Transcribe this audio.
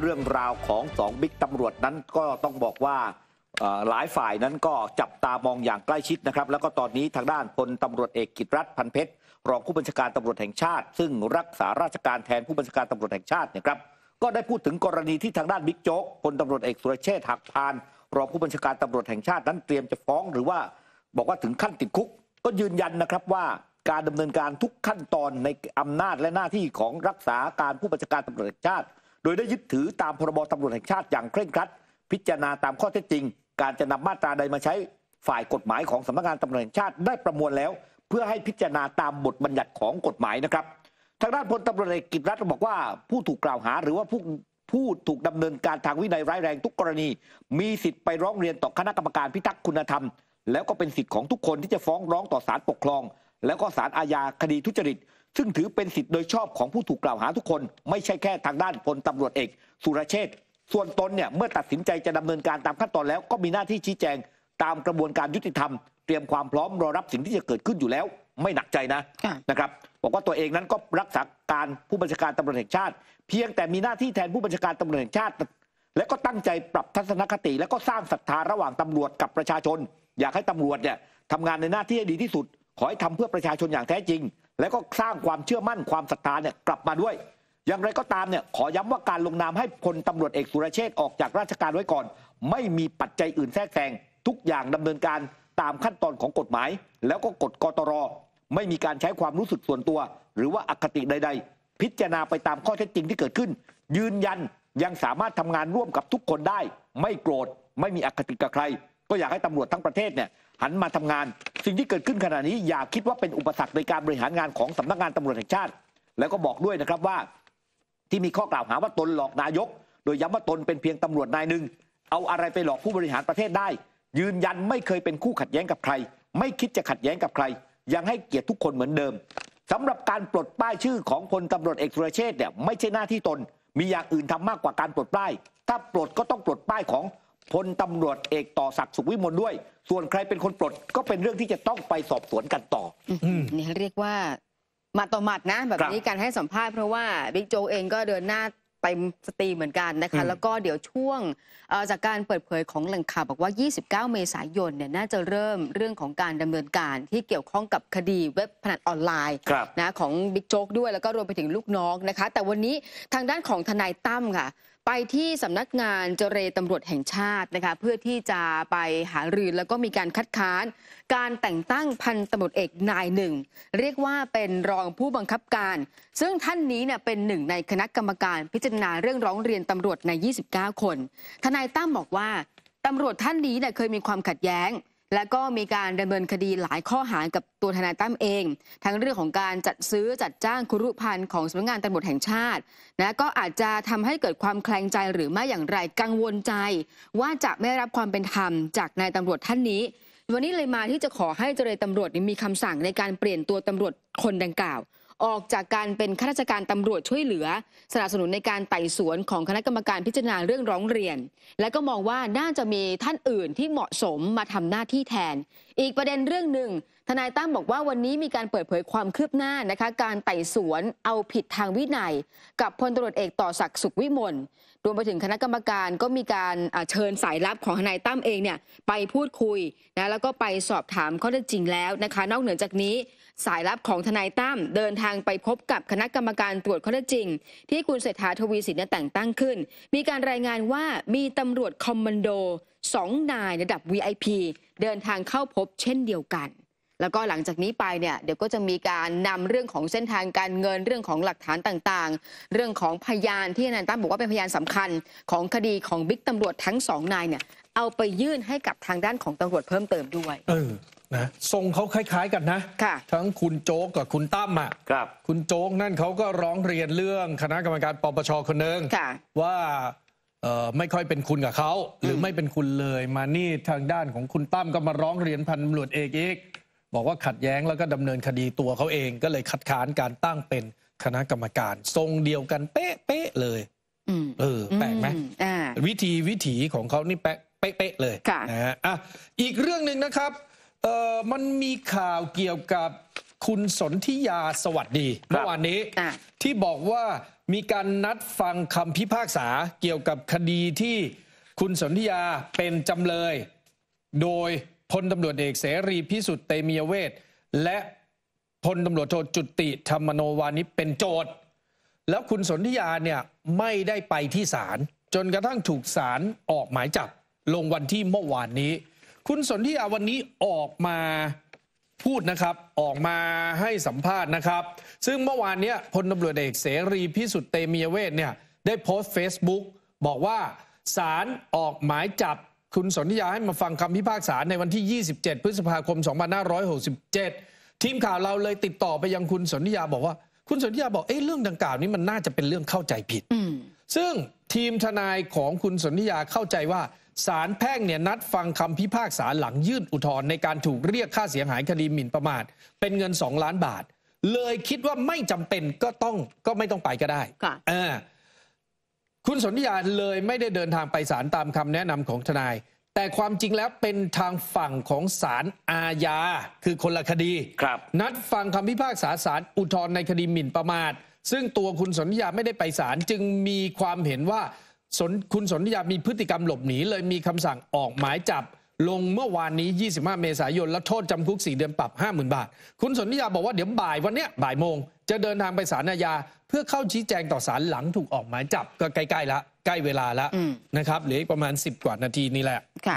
เรื่องราวของสองบิ๊กตำรวจนั้นก็ต้องบอกว่าหลายฝ่ายนั้นก็จับตามองอย่างใกล้ชิดนะครับแล้วก็ตอนนี้ทางด้านพลตำรวจเอกกิตรัฐพันเพชรรองผู้บัญชาการตำรวจแห่งชาติ ซึ่งรักษาราชการแทนผู้บัญชาการตำรวจแห่งชาตินะครับก็ได้พูดถึงกรณีที่ทางด้านบิ๊กโจ๊กพลตำรวจเอกสุรเชษฐ์หักพานรองผู้บัญชาการตำรวจแห่งชาติ นั้นเตรียมจะฟ้องหรือว่าบอกว่าถึงขั้นติดคุกก็ยืนยันนะครับว่าการดำเนินการทุกขั้นตอนในอำนาจและหน้าที่ของรักษาการผู้บัญชาการตำรวจแห่งชาติโดยได้ยึดถือตามพรบตำรวจแห่งชาติอย่างเคร่งครัดพิจารณาตามข้อเท็จจริง การจะนำมาตราใดมาใช้ฝ่ายกฎหมายของสำนักงานตำรวจแห่งชาติได้ประมวลแล้ว เพื่อให้พิจารณาตามบทบัญญัติของกฎหมายนะครับทางด้านพลตำรวจเอกกิจรัตน์บอกว่าผู้ถูกกล่าวหา หรือว่าผู้ผู้ถูกดำเนินการทางวินัยร้ายแรงทุกกรณี มีสิทธิ์ไปร้องเรียนต่อคณะกรรมการพิทักษ์คุณธรรม แล้วก็เป็นสิทธิ์ของทุกคนที่จะฟ้องร้องต่อศาลปกครอง แล้วก็ศาลอาญาคดีทุจริตซึ่งถือเป็นสิทธิ์โดยชอบของผู้ถูกกล่าวหาทุกคน ไม่ใช่แค่ทางด้านพลตำรวจเอกสุรเชษฐ์ส่วนตนเนี่ย เมื่อตัดสินใจจะดำเนินการตามขั้นตอนแล้ว ก็มีหน้าที่ชี้แจง ตามกระบวนการยุติธรรมเตรียมความพร้อมรอรับสิ่งที่จะเกิดขึ้นอยู่แล้วไม่หนักใจนะนะครับบอกว่าตัวเองนั้นก็รักษาการผู้บัญชาการตำรวจแห่งชาติ เพียงแต่มีหน้าที่แทนผู้บัญชาการตำรวจแห่งชาติ และก็ตั้งใจปรับทัศนคติ และก็สร้างศรัทธาระหว่างตำรวจกับประชาชน อยากให้ตำรวจเนี่ยทำงานในหน้าที่ให้ดีที่สุด ขอให้ทำเพื่อประชาชนอย่างแท้จริงแล้วก็สร้างความเชื่อมั่นความศรัทธาเนี่ยกลับมาด้วย อย่างไรก็ตามเนี่ยขอย้ำว่าการลงนามให้พลตำรวจเอกสุรเชษฐ์ออกจากราชการไว้ก่อน ไม่มีปัจจัยอื่นแทรกแซงทุกอย่างดำเนินการตามขั้นตอนของกฎหมาย แล้วก็กฎกตร ไม่มีการใช้ความรู้สึกส่วนตัว หรือว่าอคติใดๆ พิจารณาไปตามข้อเท็จจริงที่เกิดขึ้น ยืนยันยังสามารถทำงานร่วมกับทุกคนได้ ไม่โกรธไม่มีอคติกับใคร ก็อยากให้ตำรวจทั้งประเทศเนี่ยหันมาทำงานสิ่งที่เกิดขึ้นขณะนี้อย่าคิดว่าเป็นอุปสรรคในการบริหารงานของสำนักงานตำรวจแห่งชาติ แล้วก็บอกด้วยนะครับว่า ที่มีข้อกล่าวหาว่าตนหลอกนายก โดยย้ำว่าตนเป็นเพียงตำรวจนายหนึ่งเอาอะไรไปหลอกผู้บริหารประเทศได้ ยืนยันไม่เคยเป็นคู่ขัดแย้งกับใคร ไม่คิดจะขัดแย้งกับใคร ยังให้เกียรติทุกคนเหมือนเดิม สำหรับการปลดป้ายชื่อของพลตำรวจเอกสุรเชษเนี่ยไม่ใช่หน้าที่ตน มีอย่างอื่นทำมากกว่าการปลดป้ายถ้าปลดก็ต้องปลดป้ายของพลตำรวจเอกต่อศักดิ์สุขวิมลด้วย ส่วนใครเป็นคนปลด ก็เป็นเรื่องที่จะต้องไปสอบสวนกันต่อนี่เรียกว่า มาต่อมัดนะ แบบนี้การให้สัมภาษณ์เพราะว่าบิ๊กโจเองก็เดินหน้าเต็มสตรีเหมือนกันนะคะ แล้วก็เดี๋ยวช่วงจากการเปิดเผยของแหล่งข่าวบอกว่า 29 เมษายนเนี่ย น่าจะเริ่มเรื่องของการดำเนินการ ที่เกี่ยวข้องกับคดีเว็บพนันออนไลน์นะของบิ๊กโจ๊กด้วยแล้วก็รวมไปถึงลูกน้องนะคะ แต่วันนี้ทางด้านของทนายตั้มค่ะไปที่สำนักงานเจรตำรวจแห่งชาตินะคะเพื่อที่จะไปหารือแล้วก็มีการคัดค้าน การแต่งตั้งพันตำรวจเอกนายหนึ่งเรียกว่าเป็นรองผู้บังคับการ ซึ่งท่านนี้เนี่ยเป็นหนึ่งในคณะกรรมการ พิจารณาเรื่องร้องเรียนตำรวจใน 29 คนทนายตั้มบอกว่าตำรวจท่านนี้เนี่ยเคยมีความขัดแย้งแล้วก็มีการดำเนินคดีหลายข้อหากับตัวทนายตั้มเอง ทั้งเรื่องของการจัดซื้อจัดจ้างคุรุพันธ์ของสำนักงานตำรวจแห่งชาตินะก็อาจจะทำให้เกิดความแคลงใจหรือไม่อย่างไรกังวลใจ ว่าจะไม่รับความเป็นธรรมจากนายตำรวจท่านนี้ วันนี้เลยมาที่จะขอให้เจรตำรวจมีคำสั่งในการเปลี่ยนตัวตำรวจคนดังกล่าวออกจากการเป็นข้าราชการตำรวจช่วยเหลือ สนับสนุนในการไต่สวนของคณะกรรมการพิจารณาเรื่องร้องเรียน และก็มองว่าน่าจะมีท่านอื่นที่เหมาะสมมาทำหน้าที่แทนอีกประเด็นเรื่องหนึ่ง ทนายตั้มบอกว่าวันนี้มีการเปิดเผยความคืบหน้านะคะการไต่สวนเอาผิดทางวินัย กับพลตรวจเอกต่อศักดิ์สุขวิมลรวมไปถึงคณะกรรมการก็มีการเชิญสายลับของทนายตั้มเองเนี่ยไปพูดคุยนะแล้วก็ไปสอบถามข้อเท็จจริง แล้วนะคะนอกเหนือจากนี้สายลับของทนายตั้มเดินทางไปพบกับคณะกรรมการตรวจข้อเท็จจริง ที่คุณเศรษฐาทวีสินแต่งตั้งขึ้น มีการรายงานว่ามีตำรวจคอมมานโดสองนายระดับ VIP เดินทางเข้าพบเช่นเดียวกัน แล้วก็หลังจากนี้ไปเนี่ยเดี๋ยวก็จะมีการนำเรื่องของเส้นทางการเงินเรื่องของหลักฐานต่างๆ เรื่องของพยานที่นายตั้มบอกว่าเป็นพยานสำคัญของคดีของบิ๊กตำรวจทั้งสองนายเนี่ยเอาไปยื่นให้กับทางด้านของตำรวจเพิ่มเติมด้วยเออนะทรงเขาคล้ายๆกันนะะทั้งคุณโจ๊กกับคุณตั้มอ่ะครับ คุณโจ๊กนั่นเขาก็ร้องเรียนเรื่องคณะกรรมการปปชคนหนึ่งว่าไม่ค่อยเป็นคุณกับเขาหรือไม่เป็นคุณเลยมานี่ทางด้านของคุณตั้มก็มาร้องเรียนพันตำรวจเอกอีกบอกว่าขัดแย้งแล้วก็ดำเนินคดีตัวเขาเองก็เลยคัดค้านการตั้งเป็นคณะกรรมการ ทรงเดียวกันเป๊ะ เป๊ะเลยเออ แปลกไหมวิธีวิถีของเขานี่แป๊ะเป๊ะเลยนะฮะอ่ะอีกเรื่องหนึ่งนะครับเออมันมีข่าวเกี่ยวกับคุณสนธิยาสวัสดีเมื่อวานนี้ที่บอกว่ามีการนัดฟังคำพิพากษาเกี่ยวกับคดีที่คุณสนธิยาเป็นจำเลย โดยพลตำรวจเอกเสรีพิสุทธิ์เตมียเวทและพลตำรวจโทจุติธรรมโนวานิเป็นโจทย์แล้วคุณสนธิยาเนี่ยไม่ได้ไปที่ศาลจนกระทั่งถูกศาลออกหมายจับลงวันที่เมื่อวานนี้ คุณสนธิยาวันนี้ออกมาพูดนะครับออกมาให้สัมภาษณ์นะครับ ซึ่งเมื่อวานนี้พลตำรวจเอกเสรีพิสุทธิ์เตมียเวทเนี่ยได้โพสต์ Facebook บอกว่าศาลออกหมายจับ คุณสนธิยาให้มาฟังคำพิพากษา ในวันที่ 27 พฤษภาคม 2567 ทีมข่าวเราเลยติดต่อไปยังคุณสนธิยาบอกว่า คุณสนธิยาบอกเอ้เรื่องดังกล่าวนี้มันน่าจะเป็นเรื่องเข้าใจผิดซึ่งทีมทนายของคุณสนธิยาเข้าใจว่าสารแพ่งเนี่ยนัดฟังคำพิพากษาหลังยื่นอุทธรณ์ในการถูกเรียกค่าเสียหายคดีหมิ่นประมาท เป็นเงิน 2 ล้านบาท เลยคิดว่าไม่จำเป็นก็ต้องก็ไม่ต้องไปก็ได้ค่ะคุณสนธิยาเลยไม่ได้เดินทางไปศาลตามคำแนะนำของทนาย แต่ความจริงแล้วเป็นทางฝั่งของศาลอาญา คือคนละคดีนัดฟังคำพิพากษาศาลอุทธรณ์ในคดีหมิ่นประมาทซึ่งตัวคุณสนธิยาไม่ได้ไปศาลจึงมีความเห็นว่าคุณสนธิยามีพฤติกรรมหลบหนี เลยมีคำสั่งออกหมายจับ ลงเมื่อวานนี้ 25 เมษายนและโทษจำคุก 4 เดือนปรับ50,000 บาท คุณสนธิยาบอกว่าเดี๋ยวบ่ายวันเนี้ยบ่ายโมงจะเดินทางไปศาลอาญา เพื่อเข้าชี้แจงต่อศาลหลังถูกออกหมายจับก็ใกล้ๆละใกล้เวลาละนะครับ เหลืออีกประมาณ 10 กว่านาทีนี่แหละค่ะ